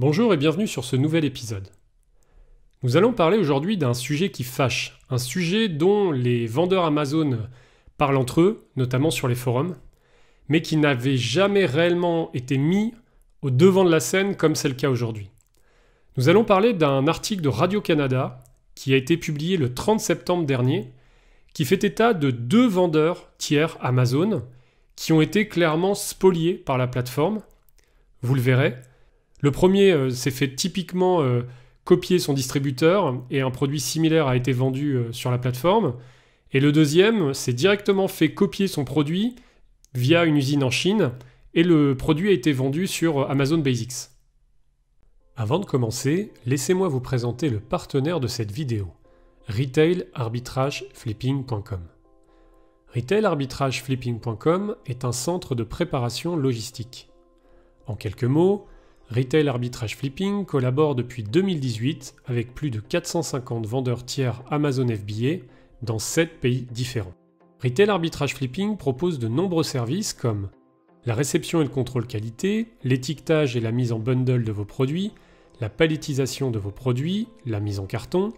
Bonjour et bienvenue sur ce nouvel épisode. Nous allons parler aujourd'hui d'un sujet qui fâche, un sujet dont les vendeurs Amazon parlent entre eux, notamment sur les forums, mais qui n'avait jamais réellement été mis au devant de la scène comme c'est le cas aujourd'hui. Nous allons parler d'un article de Radio-Canada qui a été publié le 30 septembre dernier, qui fait état de deux vendeurs tiers Amazon qui ont été clairement spoliés par la plateforme. Vous le verrez, le premier euh, s'est fait typiquement euh, copier son distributeur et un produit similaire a été vendu euh, sur la plateforme. Et le deuxième s'est directement fait copier son produit via une usine en Chine et le produit a été vendu sur Amazon Basics. Avant de commencer, laissez-moi vous présenter le partenaire de cette vidéo, RetailArbitrageFlipping.com RetailArbitrageFlipping.com est un centre de préparation logistique. En quelques mots, Retail Arbitrage Flipping collabore depuis 2018 avec plus de 450 vendeurs tiers Amazon FBA dans 7 pays différents. Retail Arbitrage Flipping propose de nombreux services comme la réception et le contrôle qualité, l'étiquetage et la mise en bundle de vos produits, la palettisation de vos produits, la mise en carton,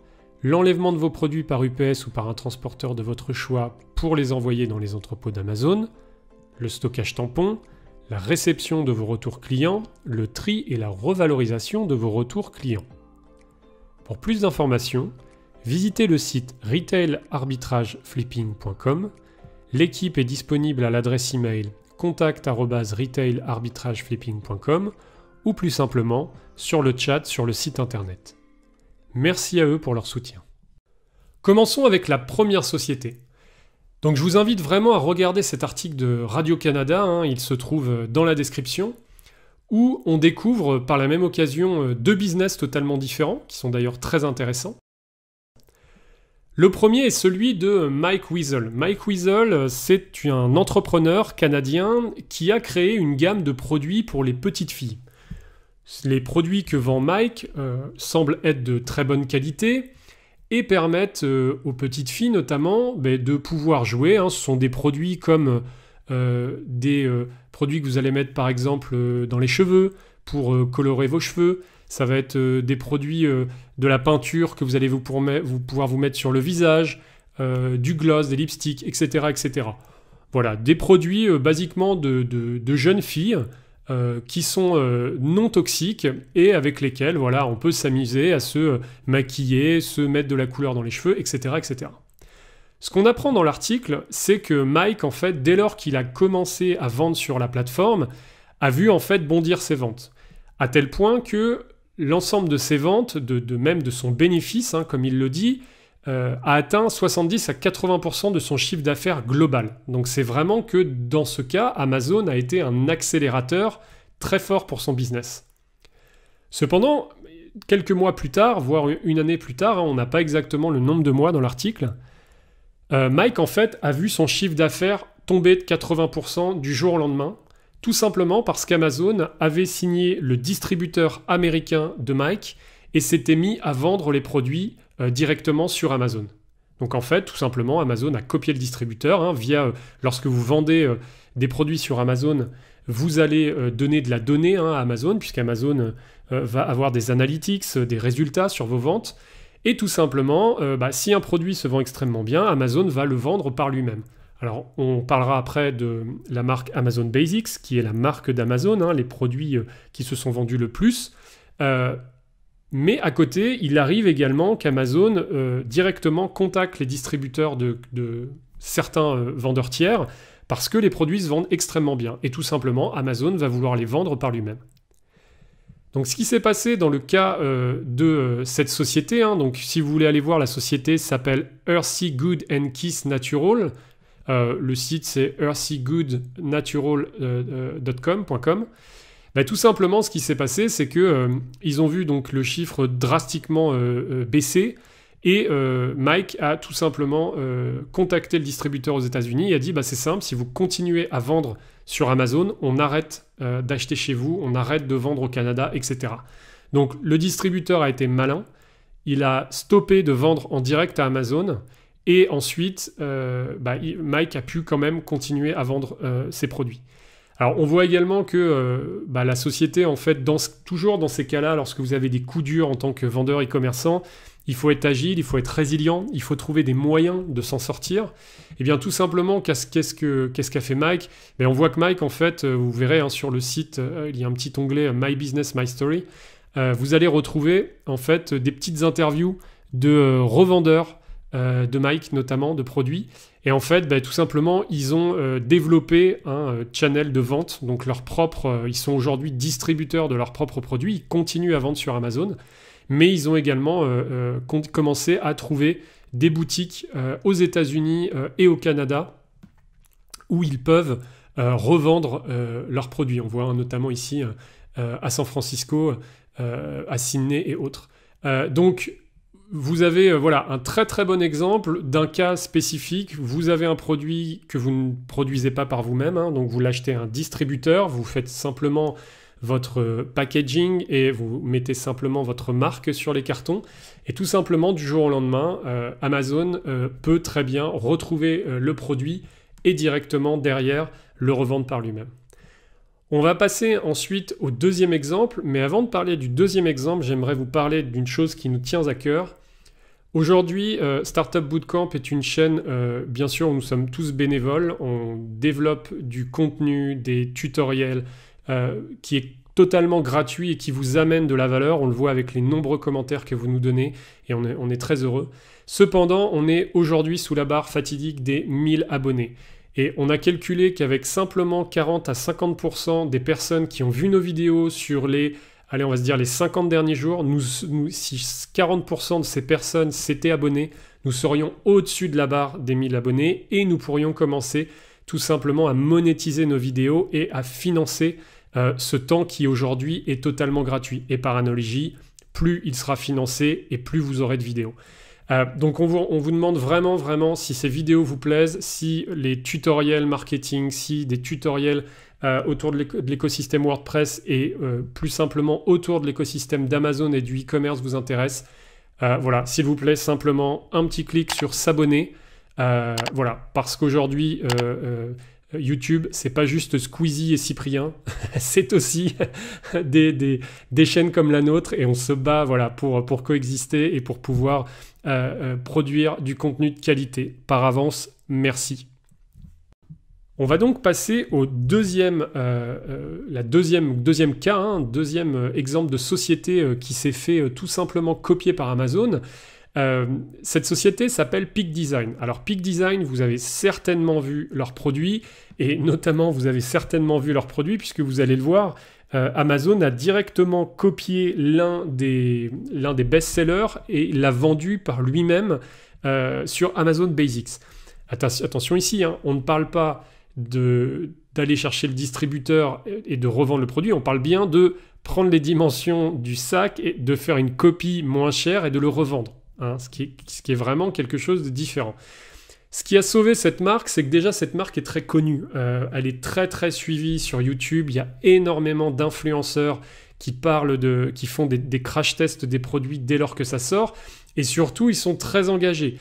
l'enlèvement de vos produits par UPS ou par un transporteur de votre choix pour les envoyer dans les entrepôts d'Amazon, le stockage tampon, la réception de vos retours clients, le tri et la revalorisation de vos retours clients. Pour plus d'informations, visitez le site retailarbitrageflipping.com. L'équipe est disponible à l'adresse email contact@retailarbitrageflipping.com ou plus simplement sur le chat sur le site internet. Merci à eux pour leur soutien. Commençons avec la première société, donc je vous invite vraiment à regarder cet article de Radio-Canada, hein. il se trouve euh, dans la description, où on découvre euh, par la même occasion euh, deux business totalement différents, qui sont d'ailleurs très intéressants. Le premier est celui de Mike Weasel. Mike Weasel, c'est un entrepreneur canadien qui a créé une gamme de produits pour les petites filles. Les produits que vend Mike semblent être de très bonne qualité, et permettent euh, aux petites filles notamment ben, de pouvoir jouer. Hein. Ce sont des produits comme euh, des euh, produits que vous allez mettre par exemple dans les cheveux pour colorer vos cheveux. Ça va être des produits de la peinture que vous allez vous, pour vous pouvoir vous mettre sur le visage, du gloss, des lipsticks, etc., etc. Voilà, des produits basiquement de jeunes filles euh, qui sont euh, non toxiques et avec lesquels voilà, on peut s'amuser à se euh, maquiller, se mettre de la couleur dans les cheveux, etc. etc. Ce qu'on apprend dans l'article, c'est que Mike, en fait, dès lors qu'il a commencé à vendre sur la plateforme, a vu en fait bondir ses ventes. À tel point que l'ensemble de ses ventes, de, même de son bénéfice, hein, comme il le dit, euh, a atteint 70 à 80% de son chiffre d'affaires global. Donc c'est vraiment que dans ce cas, Amazon a été un accélérateur très fort pour son business. Cependant, quelques mois plus tard, voire une année plus tard, hein, on n'a pas exactement le nombre de mois dans l'article, euh, Mike en fait a vu son chiffre d'affaires tomber de 80% du jour au lendemain, tout simplement parce qu'Amazon avait signé le distributeur américain de Mike et s'était mis à vendre les produits euh, directement sur Amazon. Donc en fait, tout simplement, Amazon a copié le distributeur hein, via, euh, lorsque vous vendez euh, des produits sur Amazon, vous allez donner de la donnée hein, à Amazon, Amazon va avoir des analytics, des résultats sur vos ventes. Et tout simplement, bah, si un produit se vend extrêmement bien, Amazon va le vendre par lui-même. Alors, on parlera après de la marque Amazon Basics, qui est la marque d'Amazon, hein, les produits qui se sont vendus le plus. Mais à côté, il arrive également qu'Amazon euh, directement contacte les distributeurs de, certains euh, vendeurs tiers parce que les produits se vendent extrêmement bien. Et tout simplement, Amazon va vouloir les vendre par lui-même. Donc ce qui s'est passé dans le cas euh, de cette société, hein, donc si vous voulez aller voir, la société s'appelle Earthy Good and Kiss Natural. le site c'est earthygoodnatural.com.com bah, tout simplement, ce qui s'est passé, c'est qu'ils euh, ont vu donc le chiffre drastiquement euh, euh, baisser. Et Mike a tout simplement contacté le distributeur aux États-Unis et a dit bah, c'est simple, si vous continuez à vendre sur Amazon, on arrête d'acheter chez vous, on arrête de vendre au Canada, etc. Donc le distributeur a été malin, il a stoppé de vendre en direct à Amazon. Et ensuite, bah, Mike a pu quand même continuer à vendre ses produits. Alors on voit également que euh, bah, la société, en fait, toujours dans ces cas-là, lorsque vous avez des coups durs en tant que vendeur et commerçant, il faut être agile, il faut être résilient, il faut trouver des moyens de s'en sortir. Et eh bien tout simplement, qu'est-ce qu'a fait Mike Mais ben, On voit que Mike, en fait, euh, vous verrez hein, sur le site, euh, il y a un petit onglet My Business, My Story. vous allez retrouver en fait des petites interviews de revendeurs, de Mike notamment, de produits, et en fait, bah, tout simplement, ils ont euh, développé un euh, channel de vente, donc leur propre, euh, ils sont aujourd'hui distributeurs de leurs propres produits, ils continuent à vendre sur Amazon, mais ils ont également commencé à trouver des boutiques aux États-Unis et au Canada où ils peuvent revendre leurs produits. On voit hein, notamment ici à San Francisco, à Sydney et autres. donc vous avez euh, voilà un très très bon exemple d'un cas spécifique. Vous avez un produit que vous ne produisez pas par vous-même, hein. donc vous l'achetez à un distributeur, vous faites simplement votre euh, packaging et vous mettez simplement votre marque sur les cartons. Et tout simplement, du jour au lendemain, euh, Amazon peut très bien retrouver le produit et directement derrière le revendre par lui-même. On va passer ensuite au deuxième exemple, mais avant de parler du deuxième exemple, j'aimerais vous parler d'une chose qui nous tient à cœur, Aujourd'hui, euh, Startup Bootcamp est une chaîne, euh, bien sûr, où nous sommes tous bénévoles. On développe du contenu, des tutoriels euh, qui est totalement gratuit et qui vous amène de la valeur. On le voit avec les nombreux commentaires que vous nous donnez et on on est très heureux. Cependant, on est aujourd'hui sous la barre fatidique des 1000 abonnés. Et on a calculé qu'avec simplement 40 à 50% des personnes qui ont vu nos vidéos sur les allez, on va se dire les 50 derniers jours, si 40% de ces personnes s'étaient abonnées, nous serions au-dessus de la barre des 1000 abonnés et nous pourrions commencer tout simplement à monétiser nos vidéos et à financer euh, ce temps qui aujourd'hui est totalement gratuit. Et par analogie, plus il sera financé et plus vous aurez de vidéos. Euh, donc on vous, on vous, demande vraiment, vraiment si ces vidéos vous plaisent, si les tutoriels marketing, si des tutoriels euh, autour de l'écosystème WordPress et euh, plus simplement autour de l'écosystème d'Amazon et du e-commerce vous intéresse, euh, voilà, s'il vous plaît, simplement un petit clic sur s'abonner. voilà, parce qu'aujourd'hui, YouTube, c'est pas juste Squeezie et Cyprien, c'est aussi des, des, chaînes comme la nôtre et on se bat voilà, pour, pour coexister et pour pouvoir produire du contenu de qualité. Par avance, merci on va donc passer au deuxième, euh, euh, la deuxième, deuxième cas, hein, deuxième euh, exemple de société qui s'est fait tout simplement copier par Amazon. cette société s'appelle Peak Design. Alors Peak Design, vous avez certainement vu leurs produits, et notamment vous avez certainement vu leurs produits, puisque vous allez le voir, Amazon a directement copié l'un des, l'un des best-sellers et l'a vendu par lui-même sur Amazon Basics. attention ici, hein, on ne parle pas d'aller chercher le distributeur et de revendre le produit. On parle bien de prendre les dimensions du sac et de faire une copie moins chère et de le revendre. Hein, ce, qui est, vraiment quelque chose de différent. Ce qui a sauvé cette marque, c'est que déjà cette marque est très connue. Euh, elle est très très suivie sur YouTube. Il y a énormément d'influenceurs qui parlent de, qui font des crash tests des produits dès lors que ça sort. Et surtout, ils sont très engagés.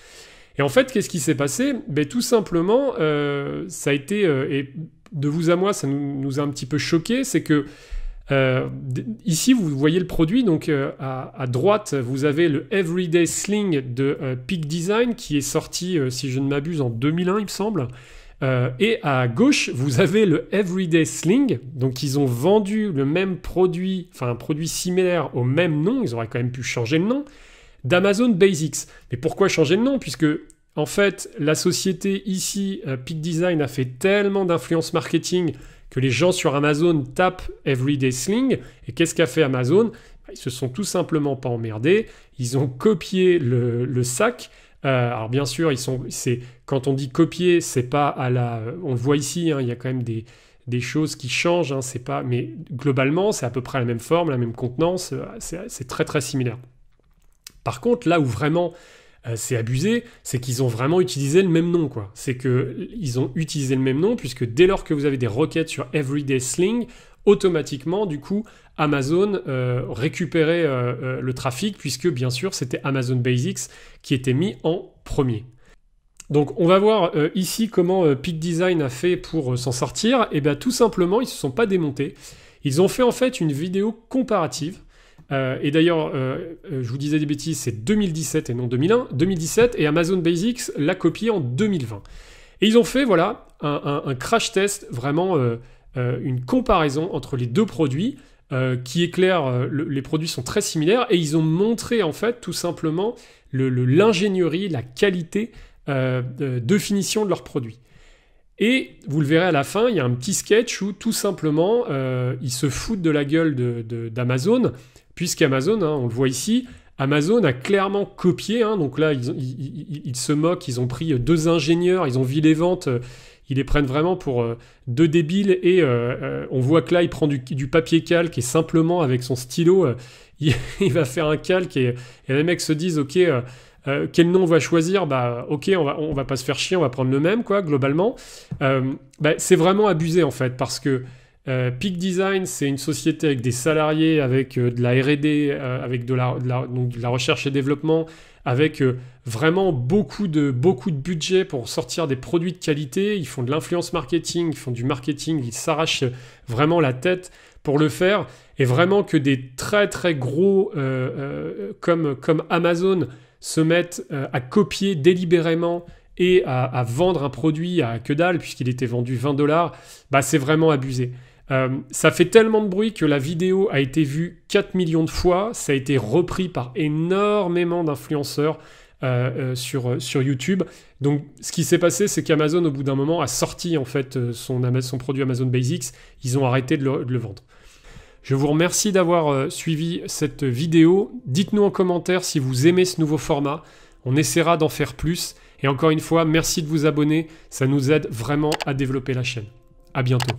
Et en fait, qu'est-ce qui s'est passé ben, Tout simplement, euh, ça a été, euh, et de vous à moi, ça nous, a un petit peu choqué, c'est que euh, ici, vous voyez le produit, donc à, à, droite, vous avez le Everyday Sling de Peak Design qui est sorti, si je ne m'abuse, en 2001, il me semble. et à gauche, vous avez le Everyday Sling. Donc, ils ont vendu le même produit, enfin un produit similaire au même nom. Ils auraient quand même pu changer le nom d'Amazon Basics. Mais pourquoi changer de nom Puisque en fait, la société ici, euh, Peak Design, a fait tellement d'influence marketing que les gens sur Amazon tapent Everyday Sling. Et qu'est-ce qu'a fait Amazon bah, Ils se sont tout simplement pas emmerdés. Ils ont copié le, sac. Euh, alors bien sûr, ils sont, c'est, quand on dit copier, c'est pas à la... On le voit ici, hein, il y a quand même des, choses qui changent. Hein, c'est pas, mais globalement, c'est à peu près la même forme, la même contenance. Euh, c'est très très similaire. Par contre, là où vraiment euh, c'est abusé, c'est qu'ils ont vraiment utilisé le même nom, quoi. C'est qu'ils ils ont utilisé le même nom, puisque dès lors que vous avez des requêtes sur Everyday Sling, automatiquement, du coup, Amazon euh, récupérait euh, le trafic, puisque bien sûr, c'était Amazon Basics qui était mis en premier. Donc on va voir ici comment Peak Design a fait pour s'en sortir. Et eh bien tout simplement, ils ne se sont pas démontés. Ils ont fait en fait une vidéo comparative euh, et d'ailleurs, euh, euh, je vous disais des bêtises, c'est 2017 et non 2001. 2017 et Amazon Basics l'a copié en 2020. Et ils ont fait voilà un, crash test, vraiment une comparaison entre les deux produits qui éclaire. les produits sont très similaires et ils ont montré en fait tout simplement l'ingénierie, la qualité de finition de leurs produits. Et vous le verrez à la fin, il y a un petit sketch où tout simplement ils se foutent de la gueule d'Amazon puisqu'Amazon, hein, on le voit ici, Amazon a clairement copié, hein, donc là ils, se moquent, ils ont pris euh, deux ingénieurs, ils ont vu les ventes, euh, ils les prennent vraiment pour euh, deux débiles, et on voit que là il prend du, papier calque et simplement avec son stylo, il, va faire un calque, et, les mecs se disent ok... quel nom on va choisir Bah, ok, on va, va pas se faire chier, on va prendre le même, quoi, globalement. Bah, c'est vraiment abusé, en fait, parce que euh, Peak Design, c'est une société avec des salariés, avec euh, de la RD, euh, avec de la, recherche et développement, avec vraiment beaucoup de, beaucoup de budget pour sortir des produits de qualité. Ils font de l'influence marketing, ils font du marketing, ils s'arrachent vraiment la tête pour le faire. Et vraiment que des très très gros comme, Amazon se mettent à copier délibérément et à, vendre un produit à que dalle, puisqu'il était vendu 20 dollars, bah c'est vraiment abusé. Euh, ça fait tellement de bruit que la vidéo a été vue 4 millions de fois, ça a été repris par énormément d'influenceurs euh, euh, sur, sur YouTube. Donc ce qui s'est passé, c'est qu'Amazon, au bout d'un moment, a sorti en fait son, son produit Amazon Basics, ils ont arrêté de le, de le vendre. Je vous remercie d'avoir suivi cette vidéo. Dites-nous en commentaire si vous aimez ce nouveau format. On essaiera d'en faire plus. Et encore une fois, merci de vous abonner. Ça nous aide vraiment à développer la chaîne. À bientôt.